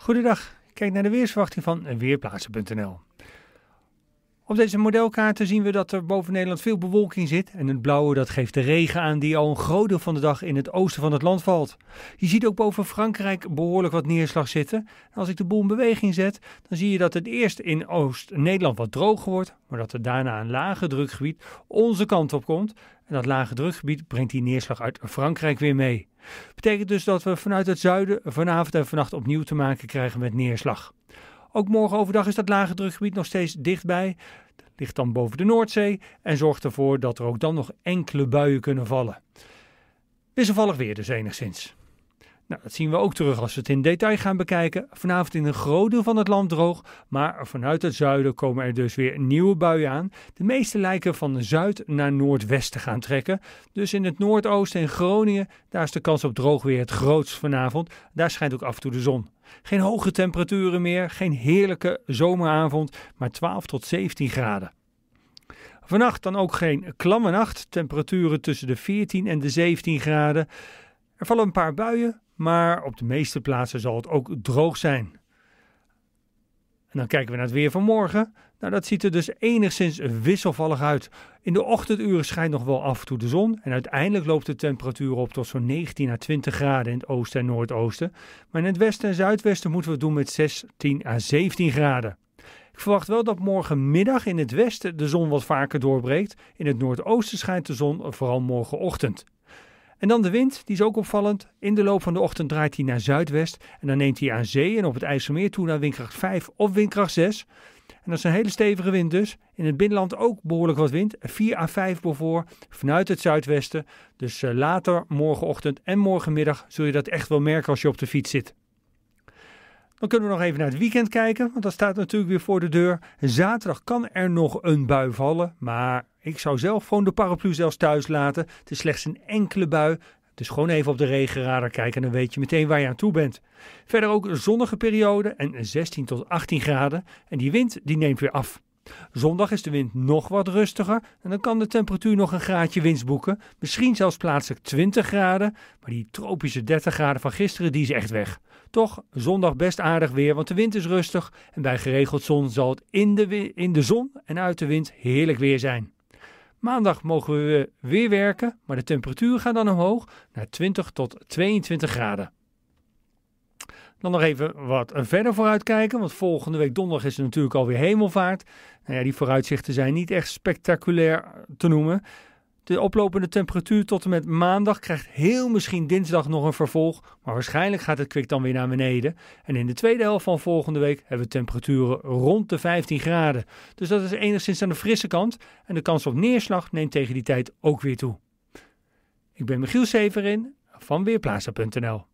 Goedendag, kijk naar de weersverwachting van weerplaatsen.nl. Op deze modelkaarten zien we dat er boven Nederland veel bewolking zit en het blauwe dat geeft de regen aan die al een groot deel van de dag in het oosten van het land valt. Je ziet ook boven Frankrijk behoorlijk wat neerslag zitten. als ik de boel in beweging zet, dan zie je dat het eerst in Oost-Nederland wat droger wordt, maar dat er daarna een lage drukgebied onze kant op komt. En dat lage drukgebied brengt die neerslag uit Frankrijk weer mee. Betekent dus dat we vanuit het zuiden vanavond en vannacht opnieuw te maken krijgen met neerslag. Ook morgen overdag is dat lage drukgebied nog steeds dichtbij. Ligt dan boven de Noordzee en zorgt ervoor dat er ook dan nog enkele buien kunnen vallen. Wisselvallig weer dus enigszins. Nou, dat zien we ook terug als we het in detail gaan bekijken. Vanavond in een groot deel van het land droog, maar vanuit het zuiden komen er dus weer nieuwe buien aan. De meeste lijken van zuid naar noordwest te gaan trekken. Dus in het noordoosten en Groningen, daar is de kans op droog weer het grootst vanavond. Daar schijnt ook af en toe de zon. Geen hoge temperaturen meer, geen heerlijke zomeravond, maar 12 tot 17 graden. Vannacht dan ook geen klamme nacht, temperaturen tussen de 14 en de 17 graden. Er vallen een paar buien, maar op de meeste plaatsen zal het ook droog zijn. En dan kijken we naar het weer van morgen. Nou, dat ziet er dus enigszins wisselvallig uit. In de ochtenduren schijnt nog wel af en toe de zon. En uiteindelijk loopt de temperatuur op tot zo'n 19 à 20 graden in het oosten en noordoosten. Maar in het westen en zuidwesten moeten we het doen met 16 à 17 graden. Ik verwacht wel dat morgenmiddag in het westen de zon wat vaker doorbreekt. In het noordoosten schijnt de zon vooral morgenochtend. En dan de wind, die is ook opvallend. In de loop van de ochtend draait hij naar zuidwest en dan neemt hij aan zee en op het IJsselmeer toe naar windkracht 5 of windkracht 6. En dat is een hele stevige wind dus. In het binnenland ook behoorlijk wat wind. 4 à 5 bijvoorbeeld, vanuit het zuidwesten. Dus eh, later morgenochtend en morgenmiddag zul je dat echt wel merken als je op de fiets zit. Dan kunnen we nog even naar het weekend kijken, want dat staat natuurlijk weer voor de deur. Zaterdag kan er nog een bui vallen, maar ik zou zelf gewoon de paraplu zelfs thuis laten. Het is slechts een enkele bui dus gewoon even op de regenradar kijken en dan weet je meteen waar je aan toe bent. Verder ook een zonnige periode en 16 tot 18 graden. En die wind die neemt weer af. Zondag is de wind nog wat rustiger en dan kan de temperatuur nog een graadje winst boeken. Misschien zelfs plaatselijk 20 graden, maar die tropische 30 graden van gisteren die is echt weg. Toch zondag best aardig weer, want de wind is rustig en bij geregeld zon zal het in de, in de zon en uit de wind heerlijk weer zijn. Maandag mogen we weer werken, maar de temperatuur gaat dan omhoog naar 20 tot 22 graden. Dan nog even wat eh, verder vooruitkijken, want volgende week donderdag is er natuurlijk alweer hemelvaart. Nou ja, die vooruitzichten zijn niet echt spectaculair eh, te noemen. De oplopende temperatuur tot en met maandag krijgt heel misschien dinsdag nog een vervolg. Maar waarschijnlijk gaat het kwik dan weer naar beneden. En in de tweede helft van volgende week hebben we temperaturen rond de 15 graden. Dus dat is enigszins aan de frisse kant. En de kans op neerslag neemt tegen die tijd ook weer toe. Ik ben Michiel Severin van Weerplaza.nl.